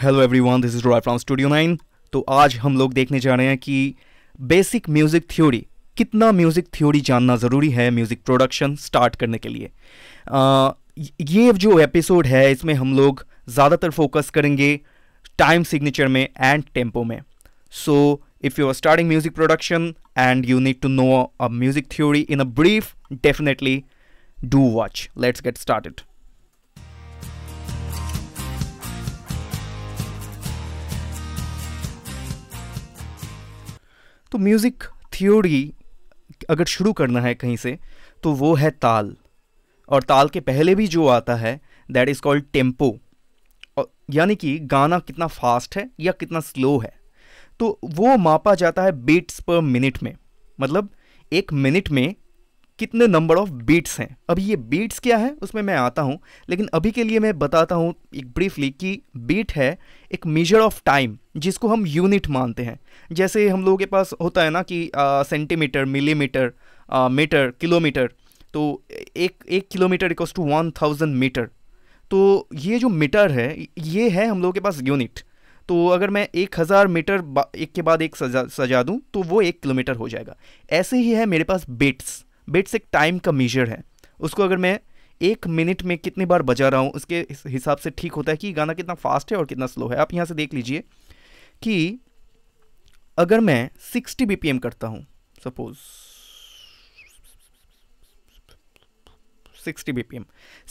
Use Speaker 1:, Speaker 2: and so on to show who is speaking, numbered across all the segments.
Speaker 1: Hello everyone this is Roy from Studio Nine तो आज हम लोग देखने जा रहे हैं कि बेसिक म्यूज़िक थ्योरी कितना म्यूज़िक थ्योरी जानना ज़रूरी है म्यूज़िक प्रोडक्शन स्टार्ट करने के लिए आ, ये जो एपिसोड है इसमें हम लोग ज़्यादातर फोकस करेंगे टाइम सिग्नेचर में एंड टेम्पो में so if you are starting music production and you need to know a music theory in a brief definitely do watch let's get started तो म्यूज़िक थियोरी अगर शुरू करना है कहीं से तो वो है ताल और ताल के पहले भी जो आता है दैट इज़ कॉल्ड टेम्पो यानी कि गाना कितना फास्ट है या कितना स्लो है तो वो मापा जाता है बीट्स पर मिनट में मतलब एक मिनट में कितने नंबर ऑफ बीट्स हैं अब ये बीट्स क्या है उसमें मैं आता हूँ लेकिन अभी के लिए मैं बताता हूँ एक ब्रीफली कि बीट है एक मेजर ऑफ टाइम जिसको हम यूनिट मानते हैं जैसे हम लोगों के पास होता है ना कि सेंटीमीटर मिलीमीटर मीटर किलोमीटर तो एक एक kilometre equal to one thousand metre तो ये जो मीटर है ये है हम लोगों के पास यूनिट तो अगर मैं एक हज़ार मीटर एक के बाद एक सजा सजा दूँ तो वो एक किलोमीटर हो जाएगा ऐसे ही है मेरे पास बीट्स बिट्स एक टाइम का मेजर है उसको अगर मैं एक मिनट में कितनी बार बजा रहा हूँ उसके हिसाब से ठीक होता है कि गाना कितना फास्ट है और कितना स्लो है आप यहाँ से देख लीजिए कि अगर मैं 60 बी करता हूँ सपोज 60 बीपीएम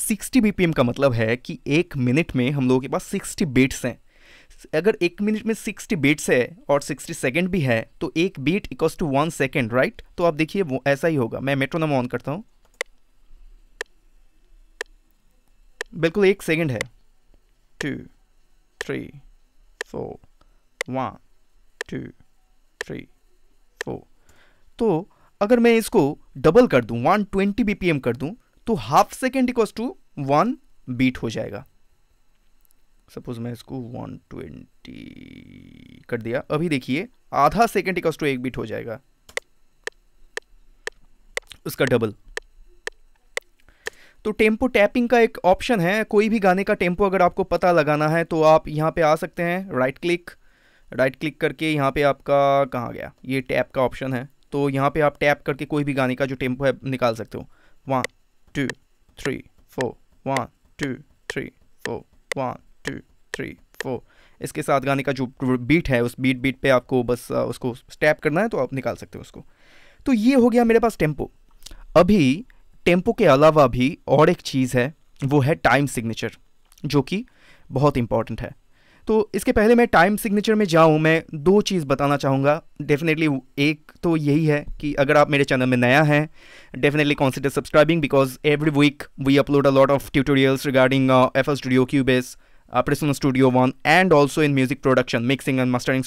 Speaker 1: 60 बीपीएम का मतलब है कि एक मिनट में हम लोगों के पास 60 बीट्स हैं अगर एक मिनट में सिक्सटी बीट्स है और सिक्सटी सेकेंड भी है तो एक beat equal to one second right तो आप देखिए वो ऐसा ही होगा मैं मेट्रोनम ऑन करता हूँ बिल्कुल एक सेकेंड है two three four one two three four तो अगर मैं इसको डबल कर दूं 120 बीपीएम कर दूं तो half second equal to one beat हो जाएगा सपोज मैं इसको 120 कर दिया अभी देखिए आधा सेकेंड इक्वस टू एक बिट हो जाएगा उसका डबल तो टेम्पो टैपिंग का एक ऑप्शन है कोई भी गाने का टेम्पो अगर आपको पता लगाना है तो आप यहाँ पे आ सकते हैं राइट क्लिक राइट क्लिक करके यहाँ पे आपका कहाँ गया ये टैप का ऑप्शन है तो यहाँ पे आप टैप करके कोई भी गाने का जो टेम्पो है निकाल सकते हो one two three four one two three four one three four इसके साथ गाने का जो बीट है उस बीट बीट पे आपको बस उसको स्टैप करना है तो आप निकाल सकते हो उसको तो ये हो गया मेरे पास टेम्पो अभी टेम्पो के अलावा भी और एक चीज़ है वो है टाइम सिग्नेचर जो कि बहुत इंपॉर्टेंट है तो इसके पहले मैं टाइम सिग्नेचर में जाऊँ मैं दो चीज़ बताना चाहूँगा डेफिनेटली एक तो यही है कि अगर आप मेरे चैनल में नया हैं definitely consider subscribing because every week we upload a lot of tutorials regarding F S studio Cubase Uh, Prisoner studio One, and also in music production mixing, and mastering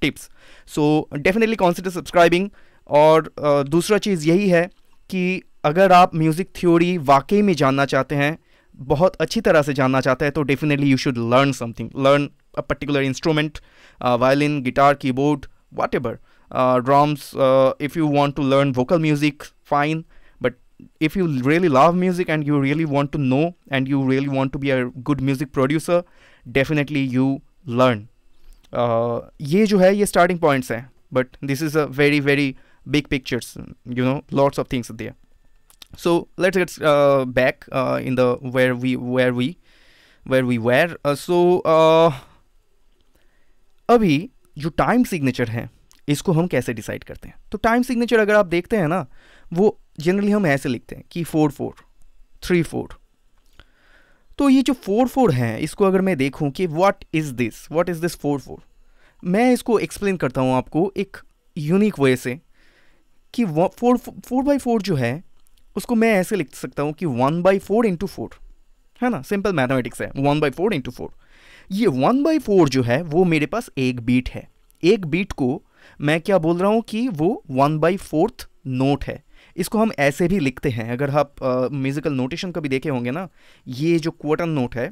Speaker 1: tips so definitely consider subscribing consider subscribing. और uh, दूसरा चीज़ यही है कि अगर आप music theory वाकई में जानना चाहते हैं बहुत अच्छी तरह से जानना चाहते हैं तो definitely you should learn something learn a particular instrument violin guitar keyboard whatever drums if you want to learn vocal music fine if you really love music and you really want to know and you really want to be a good music producer definitely you learn uh, ये जो है ये starting points हैं but this is a very very big pictures you know lots of things are there so let's get uh, back uh, in the where we where we where we were uh, so uh, abhi jo time signature hai isko hum kaise decide karte hain to time signature agar aap dekhte hain na वो generally हम ऐसे लिखते हैं कि four four three four तो ये जो four four है इसको अगर मैं देखूं कि what is this what is this four four मैं इसको एक्सप्लेन करता हूँ आपको एक यूनिक वे से कि फोर फोर बाई फोर जो है उसको मैं ऐसे लिख सकता हूँ कि one by four into four है ना सिंपल मैथमेटिक्स है one by four into four ये वन बाई फोर जो है वो मेरे पास एक बीट है एक बीट को मैं क्या बोल रहा हूँ कि वो वन बाई फोर्थ नोट है इसको हम ऐसे भी लिखते हैं अगर आप म्यूज़िकल नोटेशन कभी देखे होंगे ना ये जो क्वार्टर नोट है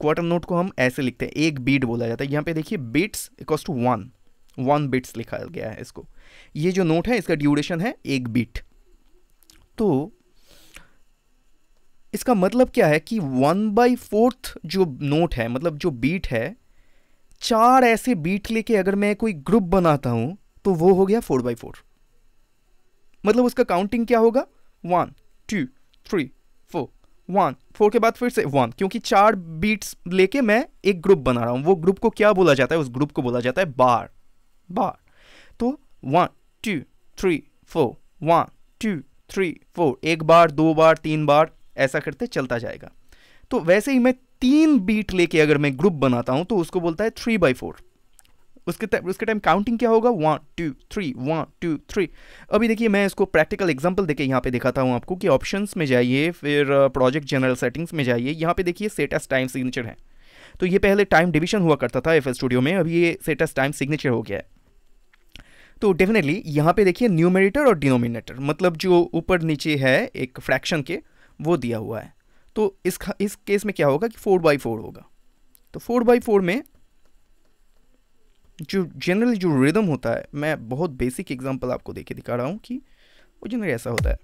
Speaker 1: क्वार्टर नोट को हम ऐसे लिखते हैं एक बीट बोला जाता है यहाँ पे देखिए beats equals to one one beats लिखा गया है इसको ये जो नोट है इसका ड्यूरेशन है एक बीट तो इसका मतलब क्या है कि वन बाई फोर्थ जो नोट है मतलब जो बीट है चार ऐसे बीट लेके अगर मैं कोई ग्रुप बनाता हूँ तो वो हो गया फोर बाई फोर मतलब उसका काउंटिंग क्या होगा one two three four one four के बाद फिर से वन क्योंकि चार बीट्स लेके मैं एक ग्रुप बना रहा हूँ वो ग्रुप को क्या बोला जाता है उस ग्रुप को बोला जाता है बार बार तो one two three four one two three four एक बार दो बार तीन बार ऐसा करते चलता जाएगा तो वैसे ही मैं तीन बीट लेके अगर मैं ग्रुप बनाता हूँ तो उसको बोलता है थ्री बाई फोर उसके उसके टाइम काउंटिंग क्या होगा one two three one two three अभी देखिए मैं इसको प्रैक्टिकल एग्जांपल देके यहाँ पे दिखाता हूँ आपको कि ऑप्शंस में जाइए फिर प्रोजेक्ट जनरल सेटिंग्स में जाइए यहाँ पे देखिए सेटस टाइम सिग्नेचर है तो ये पहले टाइम डिविजन हुआ करता था एफ स्टूडियो में अभी ये सेटस टाइम सिग्नेचर हो गया है तो डेफिनेटली यहाँ पे देखिए न्यूमिनेटर और डिनोमिनेटर मतलब जो ऊपर नीचे है एक फ्रैक्शन के वो दिया हुआ है तो इस इस केस में क्या होगा कि फोर बाई फोर होगा तो फोर बाई फोर में जो जनरली जो रिदम होता है मैं बहुत बेसिक एग्जांपल आपको देके दिखा रहा हूँ कि वो जनरली ऐसा होता है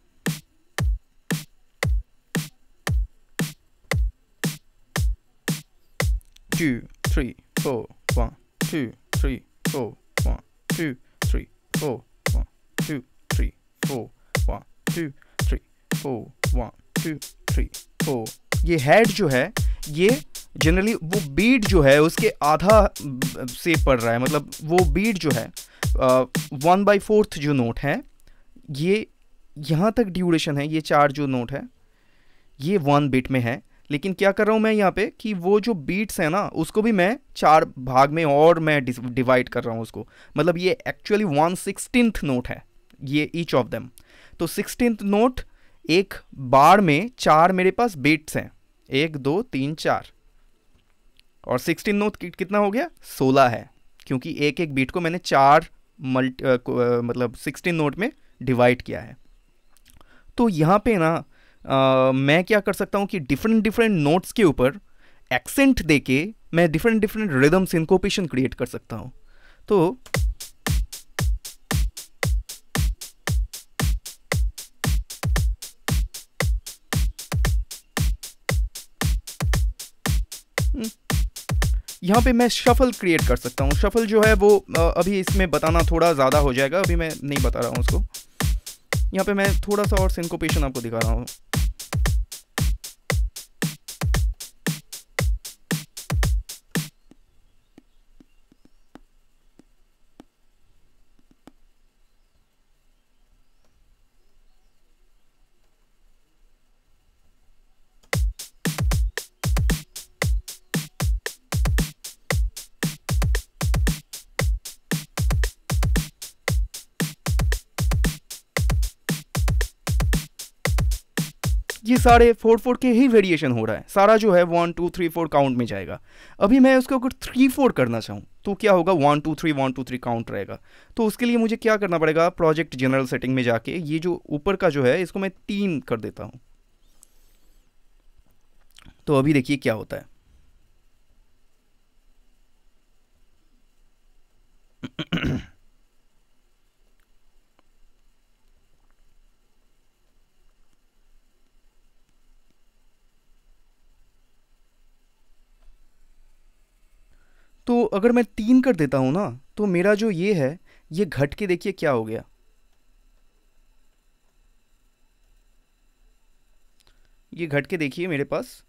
Speaker 1: two three four one two three four one two three four one two three four one two three four one two three four ये हेड जो है ये जनरली वो बीट जो है उसके आधा से पड़ रहा है मतलब वो बीट जो है वन बाई फोर्थ जो नोट है ये यहाँ तक ड्यूरेशन है ये चार जो नोट है ये वन बीट में है लेकिन क्या कर रहा हूँ मैं यहाँ पे कि वो जो बीट्स हैं ना उसको भी मैं चार भाग में और मैं डिवाइड कर रहा हूँ उसको मतलब ये एक्चुअली वन सिक्सटीनथ नोट है ये ईच ऑफ देम तो सिक्सटीन नोट एक बार में चार मेरे पास बीट्स हैं एक दो तीन चार और सिक्सटीन नोट कितना हो गया सोलह है क्योंकि एक एक बीट को मैंने चार मल्टी मतलब सिक्सटीन नोट में डिवाइड किया है तो यहाँ पे ना आ, मैं क्या कर सकता हूँ कि डिफरेंट डिफरेंट नोट्स के ऊपर एक्सेंट दे के मैं different different rhythm syncopation create कर सकता हूँ तो Hmm. यहाँ पे मैं शफल क्रिएट कर सकता हूँ शफल जो है वो अभी इसमें बताना थोड़ा ज़्यादा हो जाएगा अभी मैं नहीं बता रहा हूँ उसको यहाँ पे मैं थोड़ा सा और सिंकोपेशन आपको दिखा रहा हूँ ये सारे फोर फोर के ही वेरिएशन हो रहा है सारा जो है one two three four count में जाएगा अभी मैं उसको अगर थ्री फोर करना चाहूँ तो क्या होगा one two three one two three count रहेगा तो उसके लिए मुझे क्या करना पड़ेगा प्रोजेक्ट जनरल सेटिंग में जाके ये जो ऊपर का जो है इसको मैं तीन कर देता हूँ तो अभी देखिए क्या होता है Mm-hmm. अगर मैं तीन कर देता हूं ना तो मेरा जो ये है ये घट के देखिए क्या हो गया ये घट के देखिए मेरे पास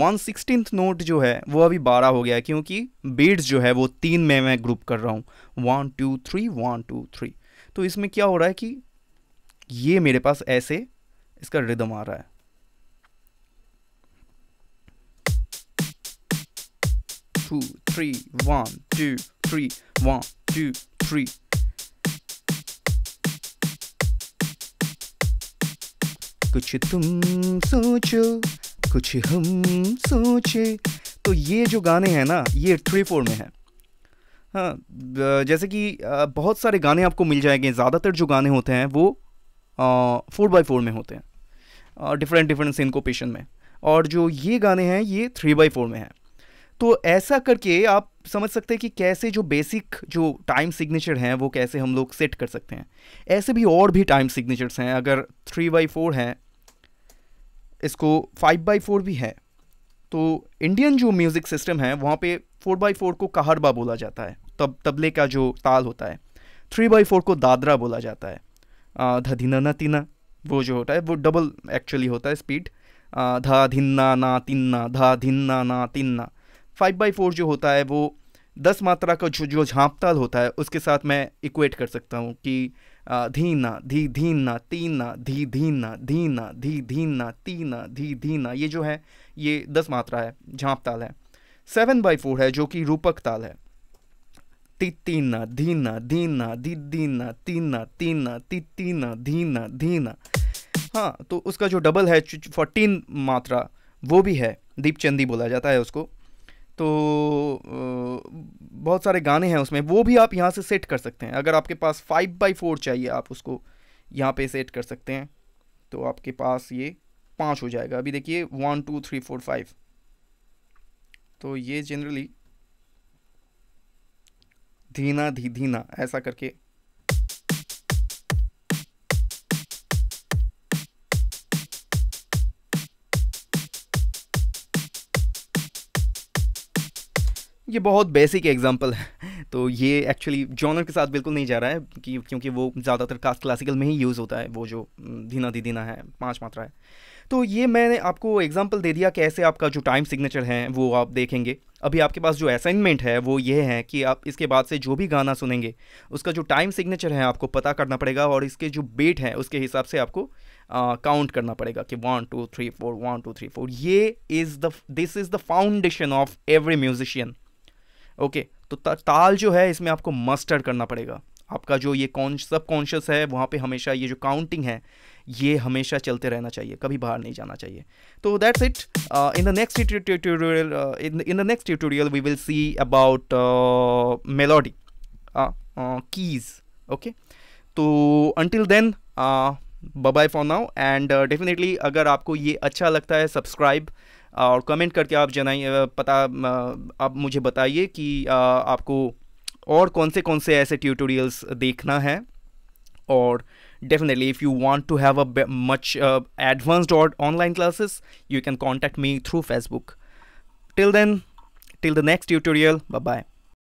Speaker 1: वन सिक्सटीन नोट जो है वो अभी बारह हो गया है क्योंकि बीड्स जो है वो तीन में मैं ग्रुप कर रहा हूँ one two three one two three तो इसमें क्या हो रहा है कि ये मेरे पास ऐसे इसका रिदम आ रहा है two three, one, two, three, one, two, three. कुछ तुम सोचो कुछ हम सोचे तो ये जो गाने हैं ना ये थ्री फोर में है हाँ जैसे कि बहुत सारे गाने आपको मिल जाएंगे ज़्यादातर जो गाने होते हैं वो फोर बाई फोर में होते हैं डिफरेंट डिफरेंट सिंकोपेशन में और जो ये गाने हैं ये थ्री बाई फोर में है तो ऐसा करके आप समझ सकते हैं कि कैसे जो बेसिक जो टाइम सिग्नेचर हैं वो कैसे हम लोग सेट कर सकते हैं ऐसे भी और भी टाइम सिग्नेचर्स हैं अगर थ्री बाई फोर है इसको फाइव बाई फोर भी है तो इंडियन जो म्यूज़िक सिस्टम है वहाँ पे फोर बाई फोर को कहरबा बोला जाता है तब तबले का जो ताल होता है थ्री बाई फोर को दादरा बोला जाता है धधिना ना तीना वो जो होता है वो डबल एक्चुअली होता है स्पीड धा धिन्ना ना तिन्ना धा धिन्ना ना तिन्ना फाइव बाई फोर जो होता है वो दस मात्रा का जो जो झांपताल होता है उसके साथ मैं इक्वेट कर सकता हूँ कि धीना धी धीना तीना धी धीना धीना धी धीना तीना धी धीना ये जो है ये दस मात्रा है ताल है सेवन बाई फोर है जो कि रूपक ताल है तीना धीना धीना दीदीना तीना तीना तीना धीना धीना हाँ तो उसका जो डबल है फोर्टीन मात्रा वो भी है दीपचंदी बोला जाता है उसको तो बहुत सारे गाने हैं उसमें वो भी आप यहाँ से सेट कर सकते हैं अगर आपके पास फाइव बाई फोर चाहिए आप उसको यहाँ पे सेट कर सकते हैं तो आपके पास ये पाँच हो जाएगा अभी देखिए one two three four five तो ये जनरली धीना धी धीना ऐसा करके ये बहुत बेसिक एग्जांपल है तो ये एक्चुअली जॉनर के साथ बिल्कुल नहीं जा रहा है कि क्योंकि वो ज़्यादातर क्लासिकल में ही यूज़ होता है वो जो धीना दी धीना है पाँच मात्रा है तो ये मैंने आपको एग्जाम्पल दे दिया कैसे आपका जो टाइम सिग्नेचर है वो आप देखेंगे अभी आपके पास जो असाइनमेंट है वो ये है कि आप इसके बाद से जो भी गाना सुनेंगे उसका जो टाइम सिग्नेचर है आपको पता करना पड़ेगा और इसके जो बेट है उसके हिसाब से आपको काउंट uh, करना पड़ेगा कि one two three four one two three four ये is the this is the foundation of every musician okay तो ताल जो है इसमें आपको मस्टर करना पड़ेगा आपका जो ये सब कॉन्शियस है वहाँ पे हमेशा ये जो काउंटिंग है ये हमेशा चलते रहना चाहिए कभी बाहर नहीं जाना चाहिए तो that's it in the next tutorial in the next tutorial we will see about melody keys okay तो until then bye for now and definitely अगर आपको ये अच्छा लगता है सब्सक्राइब और कमेंट करके आप जनाइए पता आप मुझे बताइए कि आपको और कौन से कौन से ऐसे ट्यूटोरियल्स देखना है और definitely if you want to have a much advanced और online classes you can contact me through Facebook till then till the next tutorial bye